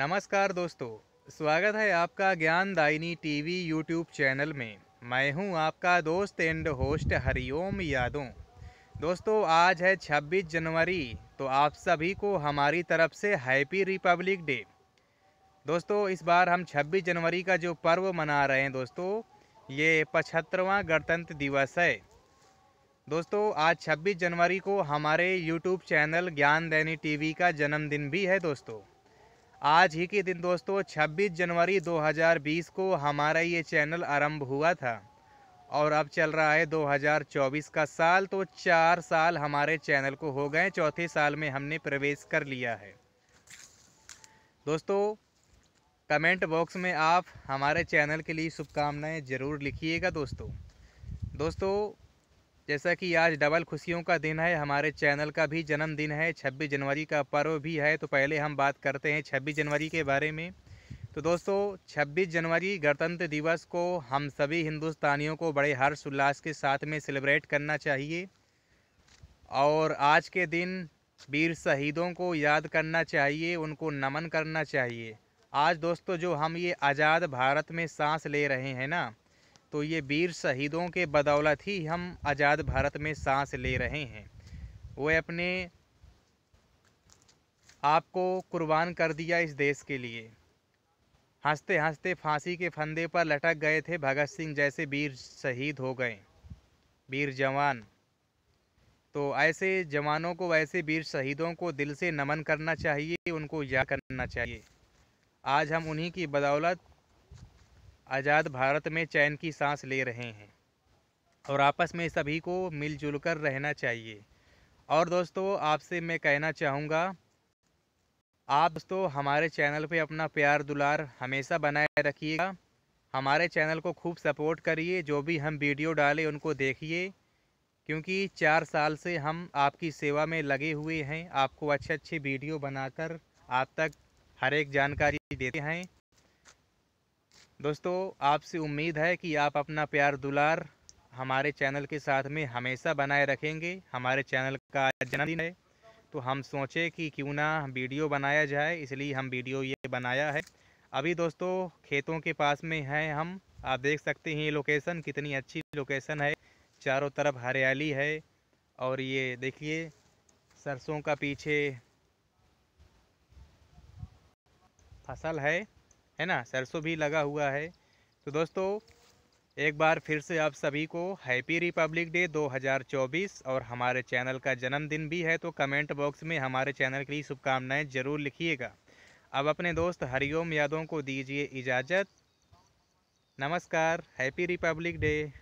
नमस्कार दोस्तों स्वागत है आपका ज्ञान दायिनी टीवी यूट्यूब चैनल में मैं हूं आपका दोस्त एंड होस्ट हरिओम यादों दोस्तों आज है 26 जनवरी तो आप सभी को हमारी तरफ से हैप्पी रिपब्लिक डे दोस्तों इस बार हम 26 जनवरी का जो पर्व मना रहे हैं दोस्तों ये पचहत्तरवां गणतंत्र दिवस है दोस्तों आज 26 जनवरी को हमारे यूट्यूब चैनल ज्ञान दैनी टीवी का जन्मदिन भी है दोस्तों आज ही के दिन दोस्तों 26 जनवरी 2020 को हमारा ये चैनल आरंभ हुआ था और अब चल रहा है 2024 का साल तो चार साल हमारे चैनल को हो गए चौथे साल में हमने प्रवेश कर लिया है दोस्तों कमेंट बॉक्स में आप हमारे चैनल के लिए शुभकामनाएं ज़रूर लिखिएगा दोस्तों दोस्तों जैसा कि आज डबल खुशियों का दिन है हमारे चैनल का भी जन्मदिन है छब्बीस जनवरी का पर्व भी है तो पहले हम बात करते हैं छब्बीस जनवरी के बारे में तो दोस्तों छब्बीस जनवरी गणतंत्र दिवस को हम सभी हिंदुस्तानियों को बड़े हर्ष उल्लास के साथ में सेलिब्रेट करना चाहिए और आज के दिन वीर शहीदों को याद करना चाहिए उनको नमन करना चाहिए आज दोस्तों जो हम ये आज़ाद भारत में सांस ले रहे हैं ना तो ये वीर शहीदों के बदौलत ही हम आज़ाद भारत में सांस ले रहे हैं वो अपने आप को कुर्बान कर दिया इस देश के लिए हंसते हंसते फांसी के फंदे पर लटक गए थे भगत सिंह जैसे वीर शहीद हो गए वीर जवान तो ऐसे जवानों को वैसे वीर शहीदों को दिल से नमन करना चाहिए उनको याद करना चाहिए आज हम उन्हीं की बदौलत आज़ाद भारत में चैन की सांस ले रहे हैं और आपस में सभी को मिलजुल कर रहना चाहिए और दोस्तों आपसे मैं कहना चाहूँगा आप दोस्तों हमारे चैनल पे अपना प्यार दुलार हमेशा बनाए रखिएगा हमारे चैनल को खूब सपोर्ट करिए जो भी हम वीडियो डालें उनको देखिए क्योंकि चार साल से हम आपकी सेवा में लगे हुए हैं आपको अच्छे अच्छे वीडियो बनाकर आप तक हर एक जानकारी देते हैं दोस्तों आपसे उम्मीद है कि आप अपना प्यार दुलार हमारे चैनल के साथ में हमेशा बनाए रखेंगे हमारे चैनल का जन्मदिन है तो हम सोचे कि क्यों ना वीडियो बनाया जाए इसलिए हम वीडियो ये बनाया है अभी दोस्तों खेतों के पास में हैं हम आप देख सकते हैं ये लोकेशन कितनी अच्छी लोकेशन है चारों तरफ हरियाली है और ये देखिए सरसों का पीछे फसल है है ना सरसों भी लगा हुआ है तो दोस्तों एक बार फिर से आप सभी को हैप्पी रिपब्लिक डे 2024 और हमारे चैनल का जन्मदिन भी है तो कमेंट बॉक्स में हमारे चैनल के लिए शुभकामनाएं ज़रूर लिखिएगा अब अपने दोस्त हरिओम यादव को दीजिए इजाज़त नमस्कार हैप्पी रिपब्लिक डे